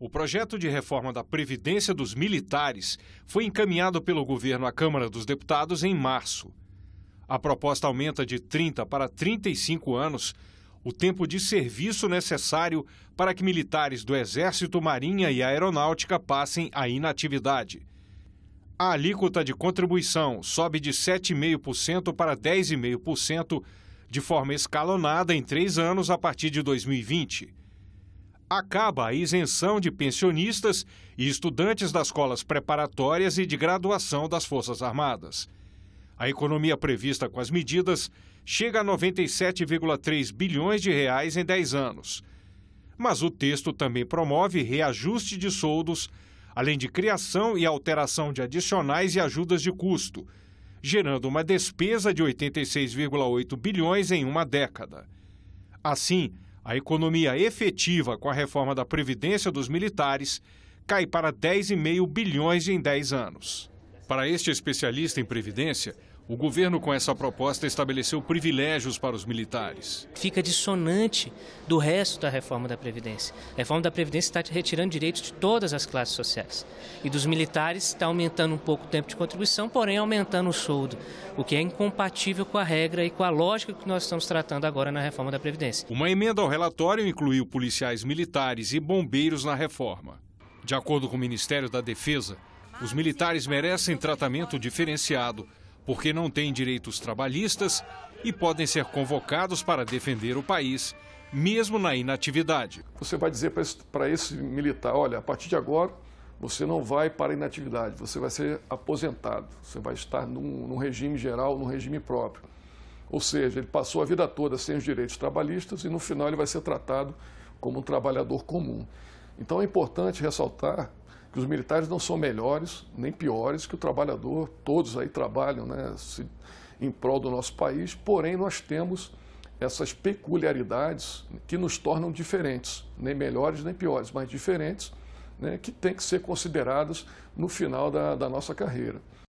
O projeto de reforma da Previdência dos Militares foi encaminhado pelo governo à Câmara dos Deputados em março. A proposta aumenta de 30 para 35 anos o tempo de serviço necessário para que militares do Exército, Marinha e Aeronáutica passem à inatividade. A alíquota de contribuição sobe de 7,5% para 10,5%, de forma escalonada em três anos a partir de 2020 acaba a isenção de pensionistas e estudantes das escolas preparatórias e de graduação das Forças Armadas. A economia prevista com as medidas chega a 97,3 bilhões de reais em 10 anos. Mas o texto também promove reajuste de soldos, além de criação e alteração de adicionais e ajudas de custo, gerando uma despesa de 86,8 bilhões em uma década. Assim, a economia efetiva com a reforma da Previdência dos Militares cai para 10,5 bilhões em 10 anos. Para este especialista em Previdência, o governo, com essa proposta, estabeleceu privilégios para os militares. Fica dissonante do resto da reforma da Previdência. A reforma da Previdência está retirando direitos de todas as classes sociais. E dos militares está aumentando um pouco o tempo de contribuição, porém aumentando o soldo, o que é incompatível com a regra e com a lógica que nós estamos tratando agora na reforma da Previdência. Uma emenda ao relatório incluiu policiais militares e bombeiros na reforma. De acordo com o Ministério da Defesa, os militares merecem tratamento diferenciado porque não têm direitos trabalhistas e podem ser convocados para defender o país, mesmo na inatividade. Você vai dizer para esse, esse militar: olha, a partir de agora você não vai para a inatividade, você vai ser aposentado, você vai estar num, num, regime geral, num regime próprio. Ou seja, ele passou a vida toda sem os direitos trabalhistas e no final ele vai ser tratado como um trabalhador comum. Então é importante ressaltar que os militares não são melhores nem piores que o trabalhador, todos aí trabalham né, em prol do nosso país, porém nós temos essas peculiaridades que nos tornam diferentes, nem melhores nem piores, mas diferentes, né, que têm que ser consideradas no final da, da nossa carreira.